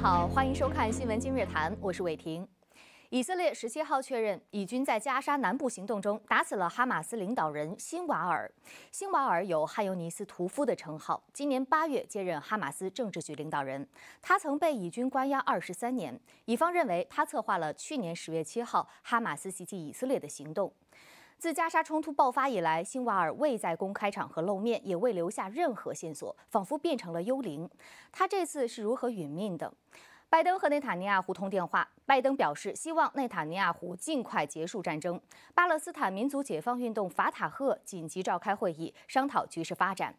好，欢迎收看《新闻今日谈》，我是伟霆。以色列十七号确认，以军在加沙南部行动中打死了哈马斯领导人辛瓦尔。辛瓦尔有“汉尤尼斯屠夫”的称号，今年八月接任哈马斯政治局领导人。他曾被以军关押二十三年，以方认为他策划了去年十月七号哈马斯袭击以色列的行动。自加沙冲突爆发以来，辛瓦尔未在公开场合露面，也未留下任何线索，仿佛变成了幽灵。他这次是如何殒命的？拜登和内塔尼亚胡通电话，拜登表示希望内塔尼亚胡尽快结束战争。巴勒斯坦民族解放运动法塔赫紧急召开会议，商讨局势发展。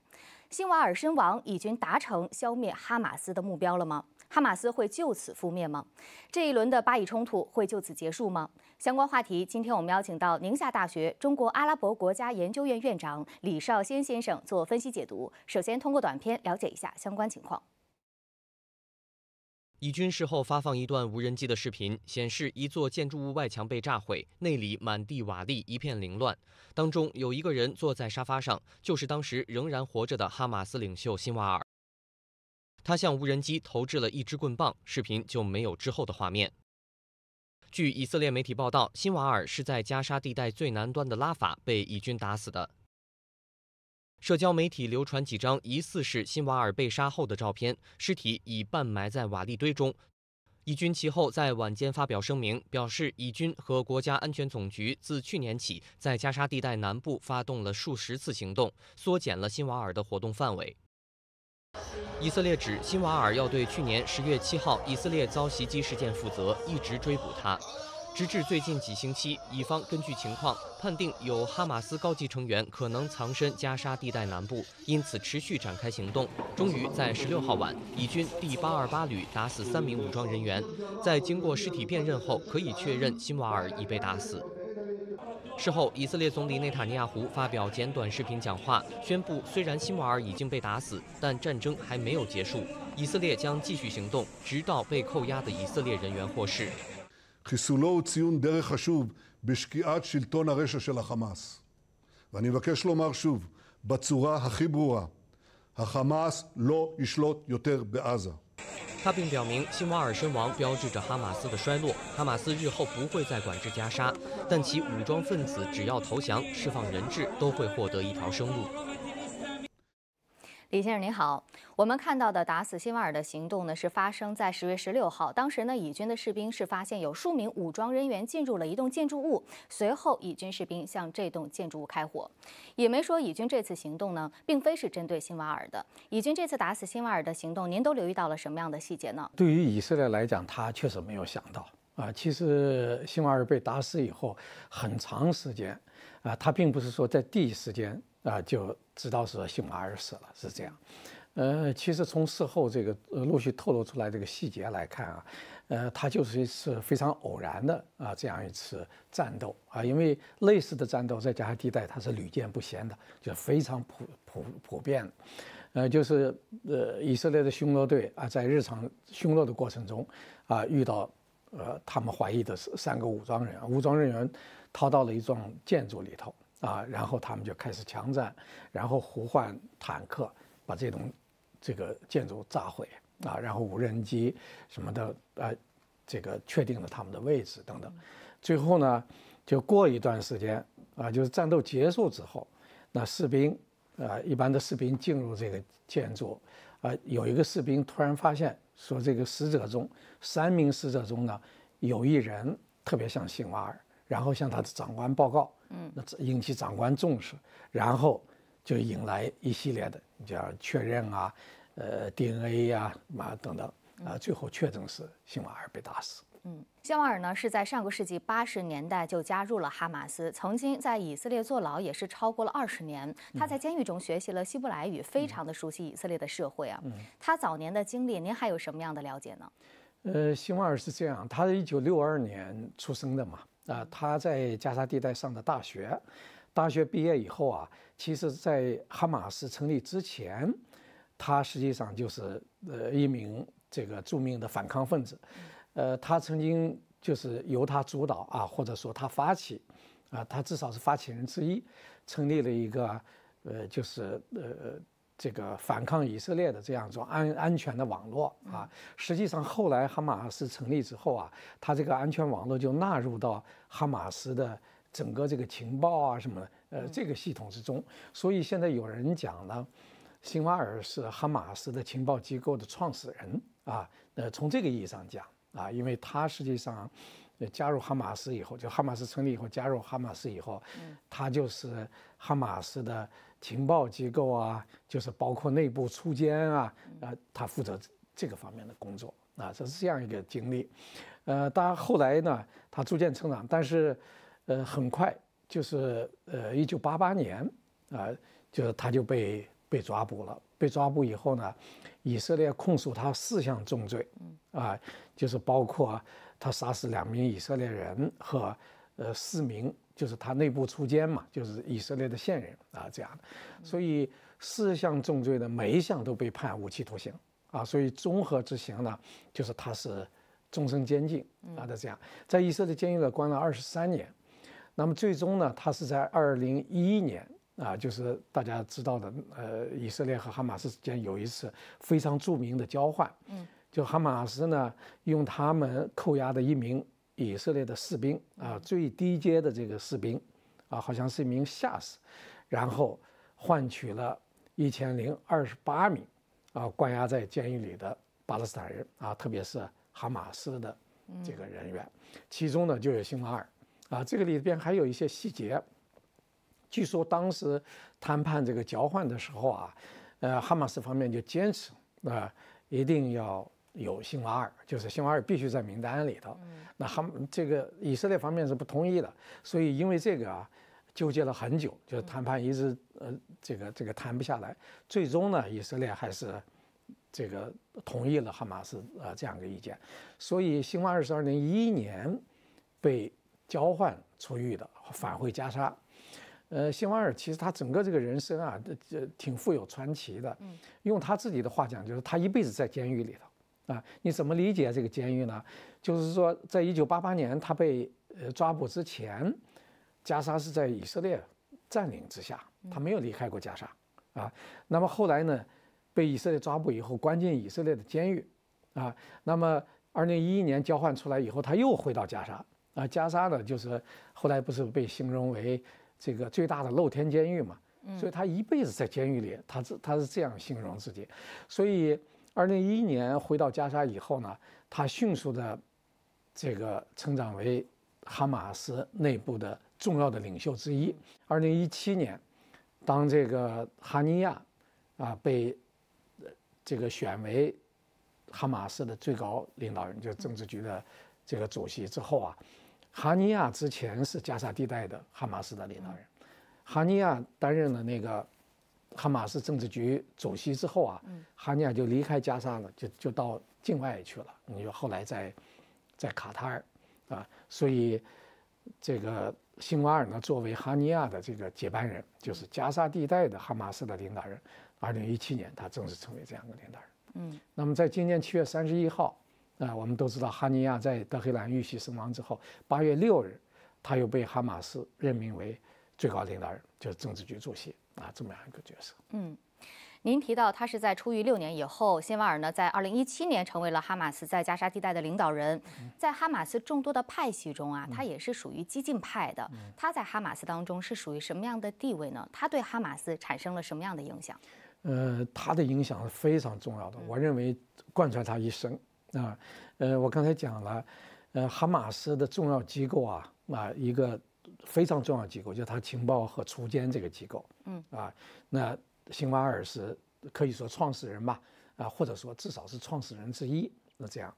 辛瓦尔身亡，已经达成消灭哈马斯的目标了吗？哈马斯会就此覆灭吗？这一轮的巴以冲突会就此结束吗？相关话题，今天我们邀请到宁夏大学中国阿拉伯国家研究院院长李少先先生做分析解读。首先通过短片了解一下相关情况。以军事后发放一段无人机的视频，显示一座建筑物外墙被炸毁，内里满地瓦砾，一片凌乱。当中有一个人坐在沙发上，就是当时仍然活着的哈马斯领袖辛瓦尔。他向无人机投掷了一支棍棒，视频就没有之后的画面。据以色列媒体报道，辛瓦尔是在加沙地带最南端的拉法被以军打死的。社交媒体流传几张疑似是辛瓦尔被杀后的照片，尸体已半埋在瓦砾堆中。以军其后在晚间发表声明，表示以军和国家安全总局自去年起在加沙地带南部发动了数十次行动，缩减了辛瓦尔的活动范围。以色列指辛瓦尔要对去年十月七号以色列遭袭击事件负责，一直追捕他。直至最近几星期，以方根据情况判定有哈马斯高级成员可能藏身加沙地带南部，因此持续展开行动。终于在十六号晚，以军第八二八旅打死三名武装人员，在经过尸体辨认后，可以确认辛瓦尔已被打死。事后，以色列总理内塔尼亚胡发表简短视频讲话，宣布虽然辛瓦尔已经被打死，但战争还没有结束，以色列将继续行动，直到被扣押的以色列人员获释。חיסולו הוא ציון דרך חשוב בשקיעת שלטון הרשע של החמאס. ואני מבקש לומר שוב, בצורה הכי ברורה, החמאס לא ישלוט יותר בעזה. 李先生您好，我们看到的打死辛瓦尔的行动呢，是发生在十月十六号。当时呢，以军的士兵是发现有数名武装人员进入了一栋建筑物，随后以军士兵向这栋建筑物开火。也没说以军这次行动呢，并非是针对辛瓦尔的。以军这次打死辛瓦尔的行动，您都留意到了什么样的细节呢？对于以色列来讲，他确实没有想到啊。其实辛瓦尔被打死以后，很长时间啊，他并不是说在第一时间。啊，就知道是殉马而死了，是这样。呃，其实从事后这个陆续透露出来这个细节来看啊，呃，它就是一次非常偶然的啊这样一次战斗啊，因为类似的战斗在加沙地带它是屡见不鲜的，就非常普普普遍。呃，就是呃以色列的巡逻队啊，在日常巡逻的过程中啊，遇到呃他们怀疑的是三个武装人，武装人员逃到了一幢建筑里头。啊，然后他们就开始强占，然后呼唤坦克把这种这个建筑炸毁啊，然后无人机什么的，呃，这个确定了他们的位置等等。最后呢，就过一段时间啊，就是战斗结束之后，那士兵啊，一般的士兵进入这个建筑啊，有一个士兵突然发现说，这个死者中三名死者中呢，有一人特别像辛瓦尔，然后向他的长官报告。嗯，那引起长官重视，然后就引来一系列的，你像确认啊，呃，DNA 呀，嘛等等啊，最后确诊是辛瓦尔被打死。嗯，辛瓦尔呢是在上个世纪八十年代就加入了哈马斯，曾经在以色列坐牢，也是超过了二十年。他在监狱中学习了希伯来语，非常的熟悉以色列的社会啊。他早年的经历，您还有什么样的了解呢？呃，辛瓦尔是这样，他是一九六二年出生的嘛。啊，他在加沙地带上的大学，大学毕业以后啊，其实，在哈马斯成立之前，他实际上就是呃一名这个著名的反抗分子，呃，他曾经就是由他主导啊，或者说他发起，啊，他至少是发起人之一，成立了一个呃，就是呃。这个反抗以色列的这样一种安安全的网络啊，实际上后来哈马斯成立之后啊，他这个安全网络就纳入到哈马斯的整个这个情报啊什么的，呃，这个系统之中。所以现在有人讲呢，辛瓦尔是哈马斯的情报机构的创始人啊。呃，从这个意义上讲啊，因为他实际上加入哈马斯以后，就哈马斯成立以后加入哈马斯以后，他就是。哈马斯的情报机构啊，就是包括内部出监啊，啊，他负责这个方面的工作啊，这是这样一个经历。呃，当然后来呢，他逐渐成长，但是，呃，很快就是呃，一九八八年啊，就是他就被被抓捕了。被抓捕以后呢，以色列控诉他四项重罪，啊，就是包括他杀死两名以色列人和呃四名。就是他内部出奸嘛，就是以色列的线人啊，这样的。所以四项重罪呢，每一项都被判无期徒刑啊。所以综合执行呢，就是他是终身监禁啊的这样，在以色列监狱里关了二十三年。那么最终呢，他是在二零一一年啊，就是大家知道的，呃，以色列和哈马斯之间有一次非常著名的交换，嗯，就哈马斯呢用他们扣押的一名。以色列的士兵啊，最低阶的这个士兵，啊，好像是一名下士，然后换取了一千零二十八名啊关押在监狱里的巴勒斯坦人啊，特别是哈马斯的这个人员，其中呢就有辛瓦尔啊。这个里边还有一些细节，据说当时谈判这个交换的时候啊，呃，哈马斯方面就坚持啊，一定要。有辛瓦尔，就是辛瓦尔必须在名单里头。那哈，这个以色列方面是不同意的，所以因为这个啊，纠结了很久，就是谈判一直呃，这个这个谈不下来。最终呢，以色列还是这个同意了哈马斯啊这样的意见。所以辛瓦尔是二零一一年被交换出狱的，返回加沙。呃，辛瓦尔其实他整个这个人生啊，这挺富有传奇的。用他自己的话讲，就是他一辈子在监狱里头。啊，你怎么理解这个监狱呢？就是说，在一九八八年他被呃抓捕之前，加沙是在以色列占领之下，他没有离开过加沙啊。那么后来呢，被以色列抓捕以后，关进以色列的监狱啊。那么二零一一年交换出来以后，他又回到加沙啊。加沙呢，就是后来不是被形容为这个最大的露天监狱嘛？所以他一辈子在监狱里，他是他是这样形容自己，所以。二零一一年回到加沙以后呢，他迅速的这个成长为哈马斯内部的重要的领袖之一。二零一七年，当这个哈尼亚啊被这个选为哈马斯的最高领导人，就政治局的这个主席之后啊，哈尼亚之前是加沙地带的哈马斯的领导人，哈尼亚担任了那个。哈马斯政治局主席之后啊，哈尼亚就离开加沙了，就就到境外去了。你说后来在，在卡塔尔啊，所以这个辛瓦尔呢，作为哈尼亚的这个接班人，就是加沙地带的哈马斯的领导人。二零一七年，他正式成为这样的领导人。嗯，那么在今年七月三十一号啊，我们都知道哈尼亚在德黑兰遇袭身亡之后，八月六日，他又被哈马斯任命为最高领导人，就是政治局主席。啊，这么样一个角色。嗯，您提到他是在出狱六年以后，谢瓦尔呢，在二零一七年成为了哈马斯在加沙地带的领导人。在哈马斯众多的派系中啊，他也是属于激进派的。他在哈马斯当中是属于什么样的地位呢？他对哈马斯产生了什么样的影响？呃，他的影响是非常重要的，我认为贯穿他一生。啊，呃，我刚才讲了，呃，哈马斯的重要机构啊啊一个。非常重要机构，就是他情报和锄奸这个机构。嗯啊，那辛瓦尔是可以说创始人吧？啊，或者说至少是创始人之一。那这样，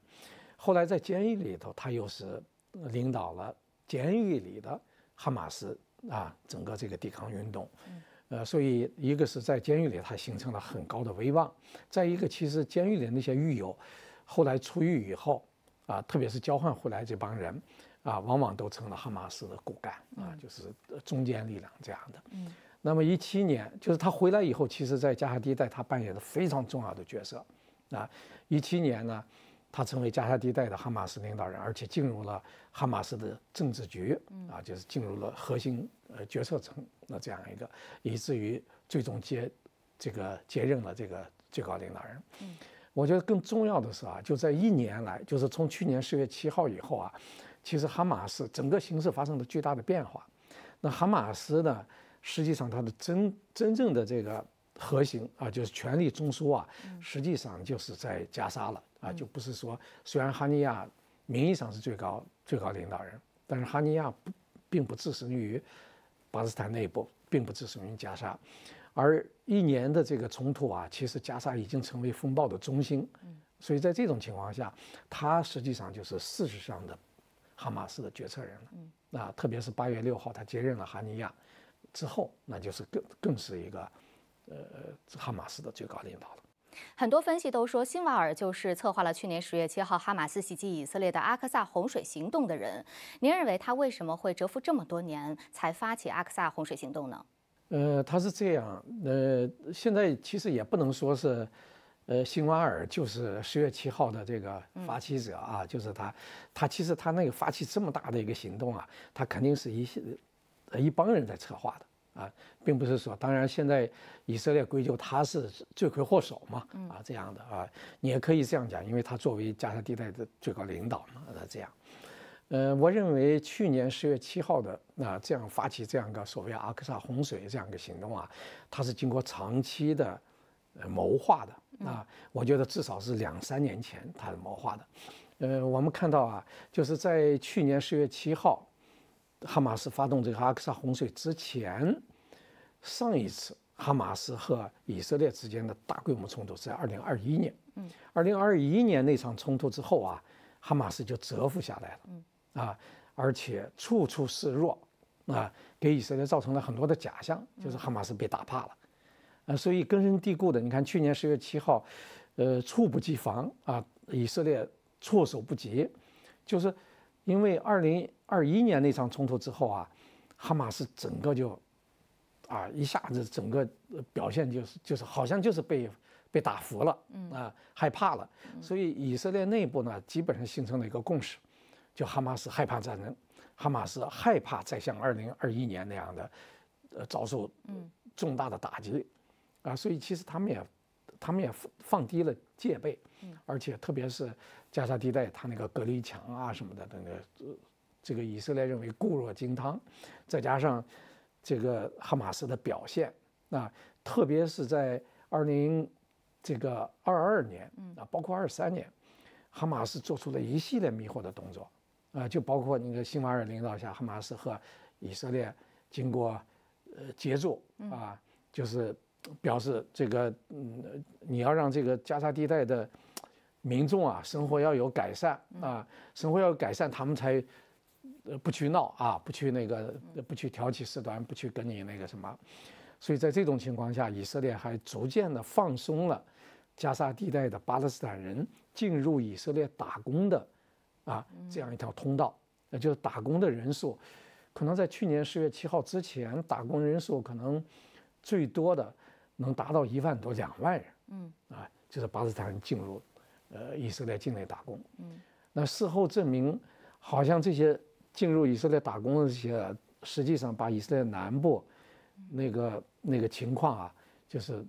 后来在监狱里头，他又是领导了监狱里的哈马斯啊，整个这个抵抗运动。呃，所以一个是在监狱里他形成了很高的威望；再一个，其实监狱里那些狱友，后来出狱以后啊，特别是交换回来这帮人。啊，往往都成了哈马斯的骨干啊，就是中坚力量这样的。嗯，那么一七年，就是他回来以后，其实在加沙地带他扮演的非常重要的角色。啊，一七年呢，他成为加沙地带的哈马斯领导人，而且进入了哈马斯的政治局，啊，就是进入了核心呃决策层的这样一个，以至于最终接这个接任了这个最高领导人。嗯，我觉得更重要的是啊，就在一年来，就是从去年十月七号以后啊。其实哈马斯整个形势发生了巨大的变化，那哈马斯呢，实际上它的真真正的这个核心啊，就是权力中枢啊，实际上就是在加沙了啊，就不是说虽然哈尼亚名义上是最高最高领导人，但是哈尼亚不并不置身于巴勒斯坦内部，并不置身于加沙，而一年的这个冲突啊，其实加沙已经成为风暴的中心，所以在这种情况下，它实际上就是事实上的。哈马斯的决策人了，那特别是八月六号他接任了哈尼亚之后，那就是更更是一个，呃，哈马斯的最高领导了。很多分析都说辛瓦尔就是策划了去年十月七号哈马斯袭击以色列的阿克萨洪水行动的人。您认为他为什么会蛰伏这么多年才发起阿克萨洪水行动呢？呃，他是这样，呃，现在其实也不能说是。呃，辛瓦尔就是十月七号的这个发起者啊，就是他。他其实他那个发起这么大的一个行动啊，他肯定是一一帮人在策划的啊，并不是说。当然，现在以色列归咎他是罪魁祸首嘛，啊这样的啊，你也可以这样讲，因为他作为加沙地带的最高领导嘛，那这样。呃，我认为去年十月七号的那这样发起这样一个所谓阿克萨洪水这样一个行动啊，他是经过长期的呃谋划的。啊，我觉得至少是两三年前，他谋划的。呃，我们看到啊，就是在去年十月七号，哈马斯发动这个阿克萨洪水之前，上一次哈马斯和以色列之间的大规模冲突是在二零二一年。嗯，二零二一年那场冲突之后啊，哈马斯就蛰伏下来了。嗯，啊，而且处处示弱，啊，给以色列造成了很多的假象，就是哈马斯被打怕了。啊，所以根深蒂固的，你看去年十月七号，呃，猝不及防啊，以色列措手不及，就是因为二零二一年那场冲突之后啊，哈马斯整个就，啊，一下子整个表现就是就是好像就是被被打服了，嗯啊，害怕了，所以以色列内部呢，基本上形成了一个共识，就哈马斯害怕战争，哈马斯害怕再像二零二一年那样的，呃，遭受重大的打击。啊，所以其实他们也，他们也放放低了戒备，而且特别是加沙地带，它那个隔离墙啊什么的，那个这个以色列认为固若金汤，再加上这个哈马斯的表现啊，特别是在二零这个二二年，嗯啊，包括二三年，哈马斯做出了一系列迷惑的动作，啊，就包括那个辛瓦尔领导下，哈马斯和以色列经过呃接触啊，就是。表示这个，嗯，你要让这个加沙地带的民众啊，生活要有改善啊，生活要改善，他们才呃不去闹啊，不去那个，不去挑起事端，不去跟你那个什么。所以在这种情况下，以色列还逐渐的放松了加沙地带的巴勒斯坦人进入以色列打工的啊这样一条通道，那就是打工的人数，可能在去年十月七号之前，打工人数可能最多的。能达到一万多、两万人，嗯，啊，就是巴勒斯坦人进入，呃，以色列境内打工，嗯，那事后证明，好像这些进入以色列打工的这些，实际上把以色列南部那个那个情况啊，就是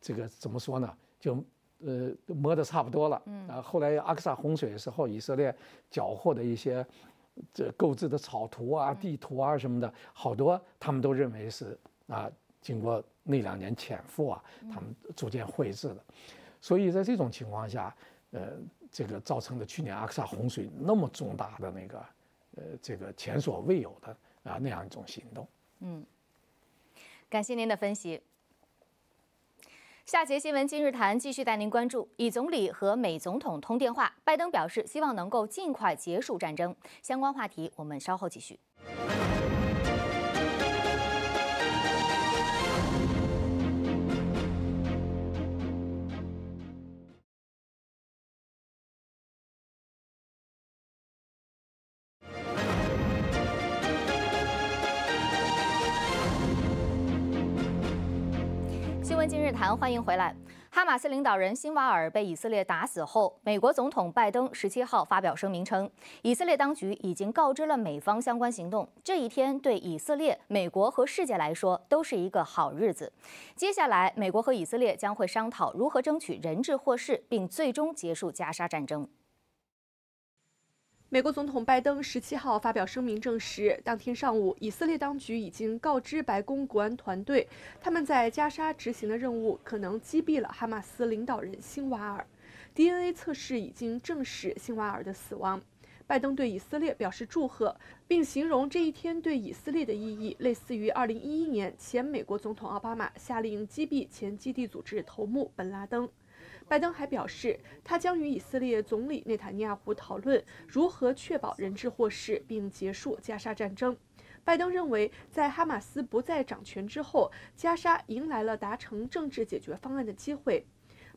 这个怎么说呢，就呃摸得差不多了，嗯，啊，后来阿克萨洪水时候，以色列缴获的一些这购置的草图啊、地图啊什么的，好多他们都认为是啊，经过。那两年潜伏啊，他们逐渐绘制的，所以在这种情况下，呃，这个造成的去年阿克萨洪水那么重大的那个，呃，这个前所未有的啊那样一种行动。嗯，感谢您的分析。下节新闻今日谈继续带您关注：以总理和美总统通电话，拜登表示希望能够尽快结束战争。相关话题我们稍后继续。欢迎回来。哈马斯领导人辛瓦尔被以色列打死后，美国总统拜登十七号发表声明称，以色列当局已经告知了美方相关行动。这一天对以色列、美国和世界来说都是一个好日子。接下来，美国和以色列将会商讨如何争取人质获释，并最终结束加沙战争。美国总统拜登十七号发表声明证实，当天上午以色列当局已经告知白宫国安团队，他们在加沙执行的任务可能击毙了哈马斯领导人辛瓦尔。DNA 测试已经证实辛瓦尔的死亡。拜登对以色列表示祝贺，并形容这一天对以色列的意义类似于二零一一年前美国总统奥巴马下令击毙前基地组织头目本拉登。拜登还表示，他将与以色列总理内塔尼亚胡讨论如何确保人质获释并结束加沙战争。拜登认为，在哈马斯不再掌权之后，加沙迎来了达成政治解决方案的机会。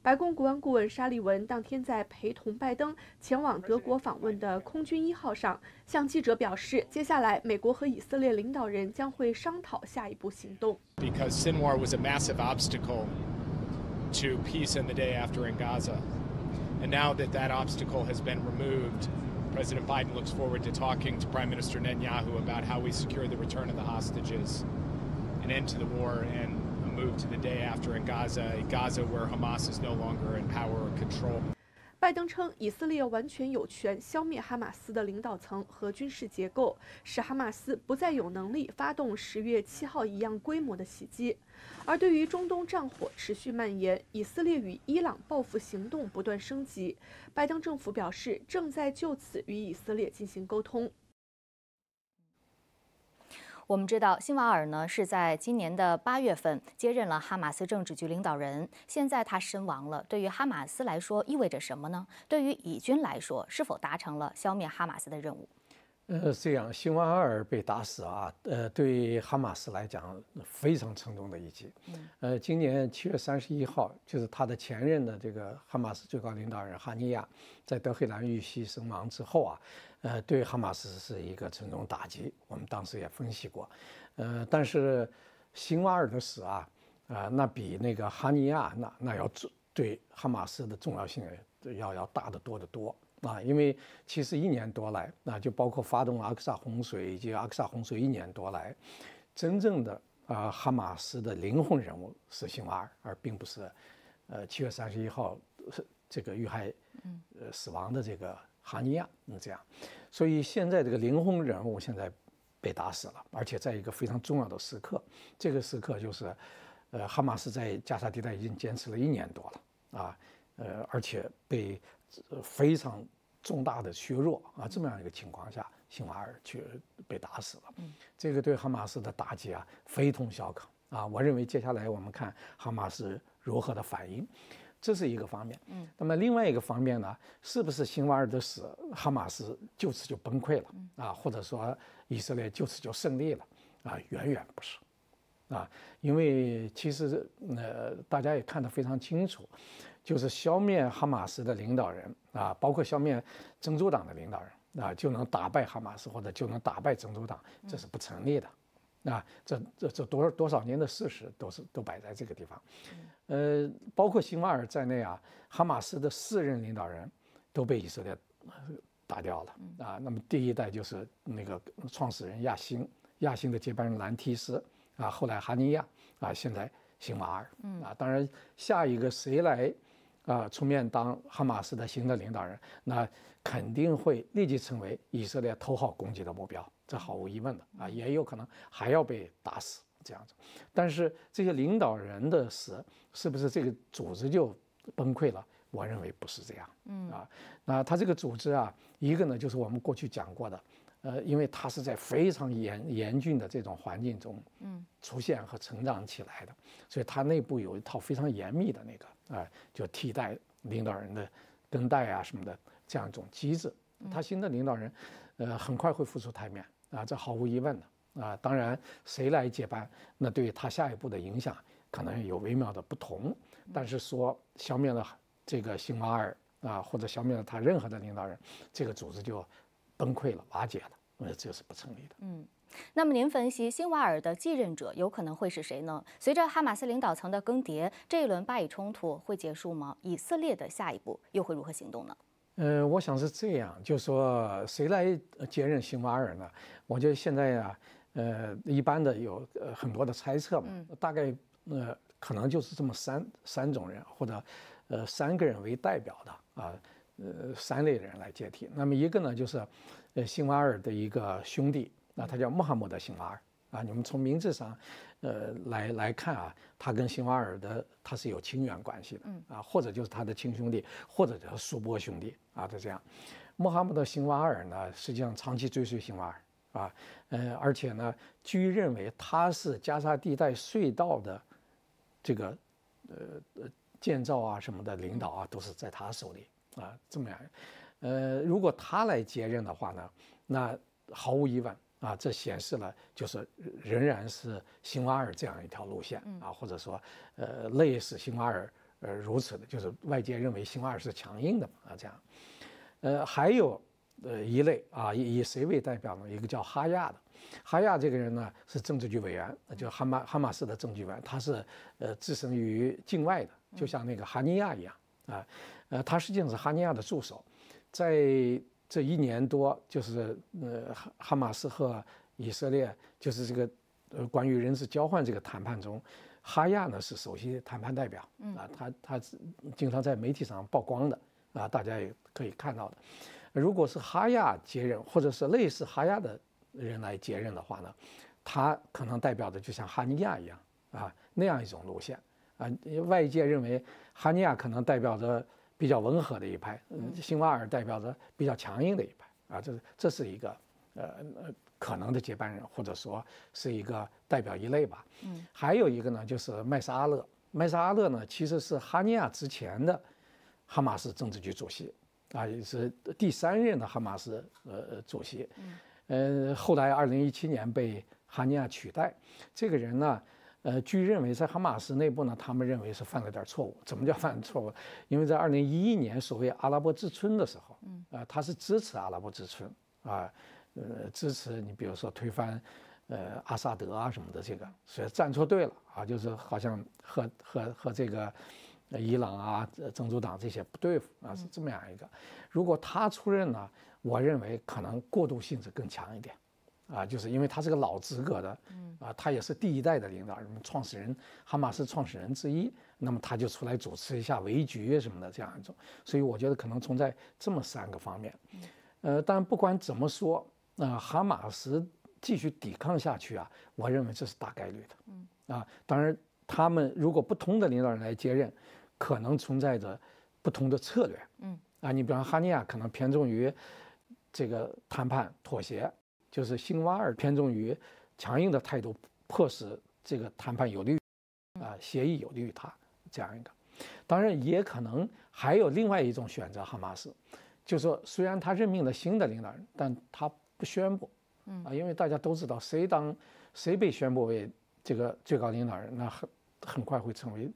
白宫国安顾问沙利文当天在陪同拜登前往德国访问的空军一号上向记者表示，接下来美国和以色列领导人将会商讨下一步行动。to peace and the day after in Gaza. And now that that obstacle has been removed, President Biden looks forward to talking to Prime Minister Netanyahu about how we secure the return of the hostages, an end to the war, and a move to the day after in Gaza, a Gaza where Hamas is no longer in power or control. 拜登称，以色列完全有权消灭哈马斯的领导层和军事结构，使哈马斯不再有能力发动十月七号一样规模的袭击。而对于中东战火持续蔓延，以色列与伊朗报复行动不断升级，拜登政府表示正在就此与以色列进行沟通。我们知道，辛瓦尔呢是在今年的八月份接任了哈马斯政治局领导人，现在他身亡了，对于哈马斯来说意味着什么呢？对于以军来说，是否达成了消灭哈马斯的任务？呃，这样，辛瓦尔被打死啊，呃，对哈马斯来讲非常沉重的一击。呃，今年七月三十一号，就是他的前任的这个哈马斯最高领导人哈尼亚在德黑兰遇袭身亡之后啊，呃，对哈马斯是一个沉重打击。我们当时也分析过，呃，但是辛瓦尔的死啊，啊，那比那个哈尼亚那那要重，对哈马斯的重要性要要大得多得多。啊，因为其实一年多来，那就包括发动阿克萨洪水以及阿克萨洪水一年多来，真正的啊，哈马斯的灵魂人物是辛瓦尔，而并不是呃七月三十一号是这个遇害、呃死亡的这个哈尼亚。嗯，这样，所以现在这个灵魂人物现在被打死了，而且在一个非常重要的时刻，这个时刻就是，呃，哈马斯在加沙地带已经坚持了一年多了啊，呃，而且被。非常重大的削弱啊！这么样一个情况下，辛瓦尔却被打死了，这个对哈马斯的打击啊，非同小可啊！我认为接下来我们看哈马斯如何的反应，这是一个方面。嗯，那么另外一个方面呢，是不是辛瓦尔的死，哈马斯就此就崩溃了啊？或者说以色列就此就胜利了啊？远远不是啊，因为其实呃，大家也看得非常清楚。就是消灭哈马斯的领导人啊，包括消灭真主党的领导人啊，就能打败哈马斯或者就能打败真主党，这是不成立的，啊，这这这多少多少年的事实都是都摆在这个地方，呃，包括辛瓦尔在内啊，哈马斯的四任领导人都被以色列打掉了啊，那么第一代就是那个创始人亚辛，亚辛的接班人兰提斯啊，后来哈尼亚啊，现在辛瓦尔，啊，当然下一个谁来？啊，出面当哈马斯的新的领导人，那肯定会立即成为以色列头号攻击的目标，这毫无疑问的啊，也有可能还要被打死这样子。但是这些领导人的死，是不是这个组织就崩溃了？我认为不是这样，嗯啊，那他这个组织啊，一个呢就是我们过去讲过的。呃，因为它是在非常严严峻的这种环境中，嗯，出现和成长起来的，所以它内部有一套非常严密的那个，啊，就替代领导人的登带啊什么的这样一种机制。他新的领导人，呃，很快会浮出台面啊，这毫无疑问的啊。当然，谁来接班，那对于他下一步的影响可能有微妙的不同。但是说消灭了这个辛瓦尔啊，或者消灭了他任何的领导人，这个组织就。崩溃了，瓦解了，那这是不成立的。嗯，那么您分析辛瓦尔的继任者有可能会是谁呢？随着哈马斯领导层的更迭，这一轮巴以冲突会结束吗？以色列的下一步又会如何行动呢？呃，我想是这样，就说谁来接任辛瓦尔呢？我觉得现在啊，呃，一般的有很多的猜测嘛，大概呃，可能就是这么三三种人或者，呃，三个人为代表的啊。呃，三类人来接替。那么一个呢，就是，呃，辛瓦尔的一个兄弟，那他叫穆罕默德·辛瓦尔啊。你们从名字上，呃，来来看啊，他跟辛瓦尔的他是有亲缘关系的，啊，或者就是他的亲兄弟，或者叫苏波兄弟啊，就这样。穆罕默德·辛瓦尔呢，实际上长期追随辛瓦尔啊，呃，而且呢，据认为他是加沙地带隧道的，这个，呃，建造啊什么的领导啊，都是在他手里。啊，这么样，呃，如果他来接任的话呢，那毫无疑问啊，这显示了就是仍然是辛瓦尔这样一条路线啊，或者说，呃，类似辛瓦尔呃如此的，就是外界认为辛瓦尔是强硬的啊这样，呃，还有呃一类啊，以以谁为代表呢？一个叫哈亚的，哈亚这个人呢是政治局委员，就哈马哈马斯的政治委员，他是呃置身于境外的，就像那个哈尼亚一样啊。呃，他实际上是哈尼亚的助手，在这一年多，就是呃，哈哈马斯和以色列，就是这个呃关于人质交换这个谈判中，哈亚呢是首席谈判代表，啊，他他经常在媒体上曝光的，啊，大家也可以看到的。如果是哈亚接任，或者是类似哈亚的人来接任的话呢，他可能代表的就像哈尼亚一样啊那样一种路线啊，外界认为哈尼亚可能代表着。比较温和的一派，辛瓦尔代表着比较强硬的一派啊，这是这是一个呃可能的接班人，或者说是一个代表一类吧。嗯，还有一个呢，就是麦沙阿勒。麦沙阿勒呢，其实是哈尼亚之前的哈马斯政治局主席啊，也是第三任的哈马斯呃主席。嗯。呃，后来二零一七年被哈尼亚取代，这个人呢。呃，据认为，在哈马斯内部呢，他们认为是犯了点错误。怎么叫犯错误？因为在二零一一年所谓阿拉伯之春的时候，嗯，啊，他是支持阿拉伯之春，啊，呃，支持你比如说推翻，呃，阿萨德啊什么的这个，所以站错队了啊，就是好像和和和这个，伊朗啊、真主党这些不对付啊，是这么样一个。如果他出任呢，我认为可能过渡性质更强一点。啊，就是因为他是个老资格的，嗯，啊，他也是第一代的领导人，创始人，哈马斯创始人之一，那么他就出来主持一下围局什么的这样一种，所以我觉得可能存在这么三个方面，呃，但不管怎么说，那哈马斯继续抵抗下去啊，我认为这是大概率的，嗯，啊，当然他们如果不同的领导人来接任，可能存在着不同的策略，嗯，啊，你比方哈尼亚可能偏重于这个谈判妥协。就是辛瓦尔偏重于强硬的态度，迫使这个谈判有利于啊协议有利于他这样一个。当然，也可能还有另外一种选择，哈马斯，就是说虽然他任命了新的领导人，但他不宣布，嗯啊，因为大家都知道谁当谁被宣布为这个最高领导人，那很很快会成为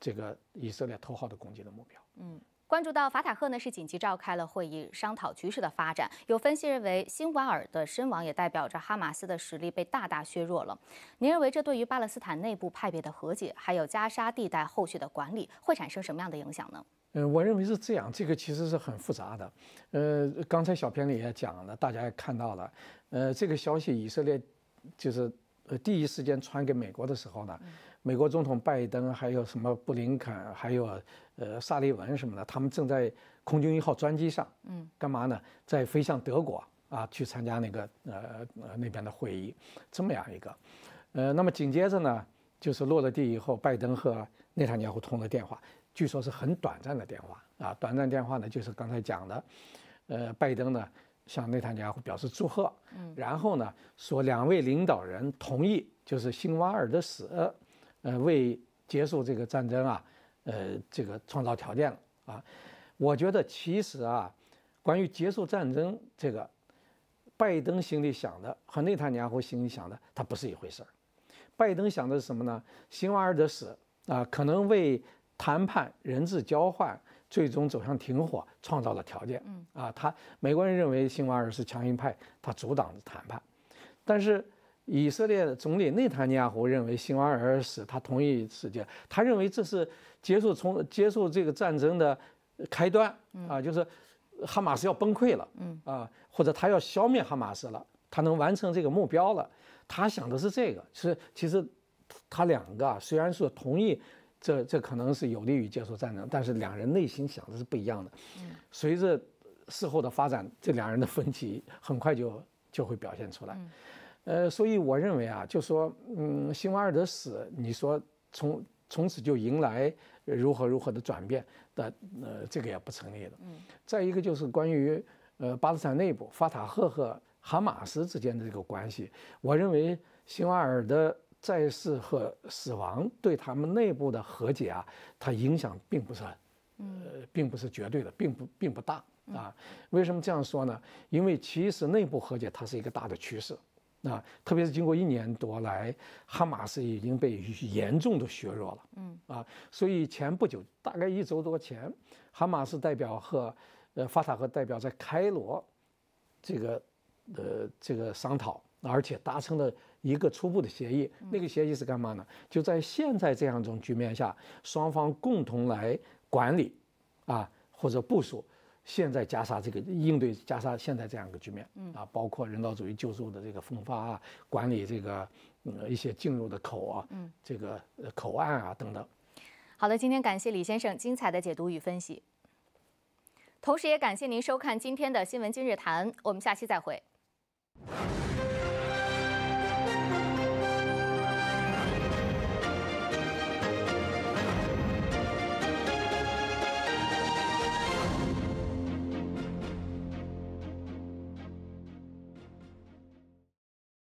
这个以色列头号的攻击的目标，嗯。关注到法塔赫呢是紧急召开了会议商讨局势的发展，有分析认为辛瓦尔的身亡也代表着哈马斯的实力被大大削弱了。您认为这对于巴勒斯坦内部派别的和解，还有加沙地带后续的管理会产生什么样的影响呢？嗯，我认为是这样，这个其实是很复杂的。呃，刚才小片里也讲了，大家也看到了，呃，这个消息以色列就是呃第一时间传给美国的时候呢。美国总统拜登，还有什么布林肯，还有呃萨利文什么的，他们正在空军一号专机上，嗯，干嘛呢？在飞向德国啊，去参加那个呃呃那边的会议，这么样一个。呃，那么紧接着呢，就是落了地以后，拜登和内塔尼亚胡通了电话，据说是很短暂的电话啊。短暂电话呢，就是刚才讲的，呃，拜登呢向内塔尼亚胡表示祝贺，嗯，然后呢说两位领导人同意就是辛瓦尔的死。呃，为结束这个战争啊，呃，这个创造条件了啊。我觉得其实啊，关于结束战争这个，拜登心里想的和内塔尼亚胡心里想的，他不是一回事儿。拜登想的是什么呢？辛瓦尔的死啊，可能为谈判人质交换、最终走向停火创造了条件。嗯啊，他美国人认为辛瓦尔是强硬派，他阻挡了谈判，但是。以色列总理内塔尼亚胡认为，新瓦尔是他同意世界，他认为这是结束从结束这个战争的开端啊，就是哈马斯要崩溃了，嗯啊，或者他要消灭哈马斯了，他能完成这个目标了。他想的是这个。是其实他两个虽然说同意，这这可能是有利于结束战争，但是两人内心想的是不一样的。随着事后的发展，这两人的分歧很快就就会表现出来。呃，所以我认为啊，就说，嗯，辛瓦尔的死，你说从从此就迎来如何如何的转变的，呃，这个也不成立的。嗯，再一个就是关于呃巴勒斯坦内部法塔赫和哈马斯之间的这个关系，我认为辛瓦尔的在世和死亡对他们内部的和解啊，它影响并不是，呃，并不是绝对的，并不并不大啊。为什么这样说呢？因为其实内部和解它是一个大的趋势。啊，特别是经过一年多来，哈马斯已经被严重的削弱了。嗯，啊，所以前不久，大概一周多前，哈马斯代表和呃法塔赫代表在开罗这个呃这个商讨，而且达成了一个初步的协议。那个协议是干嘛呢？就在现在这样一种局面下，双方共同来管理啊或者部署。现在加沙这个应对加沙现在这样一个局面，啊，包括人道主义救助的这个分发啊，管理这个一些进入的口啊，嗯，这个口岸啊等等。好的，今天感谢李先生精彩的解读与分析，同时也感谢您收看今天的新闻今日谈，我们下期再会。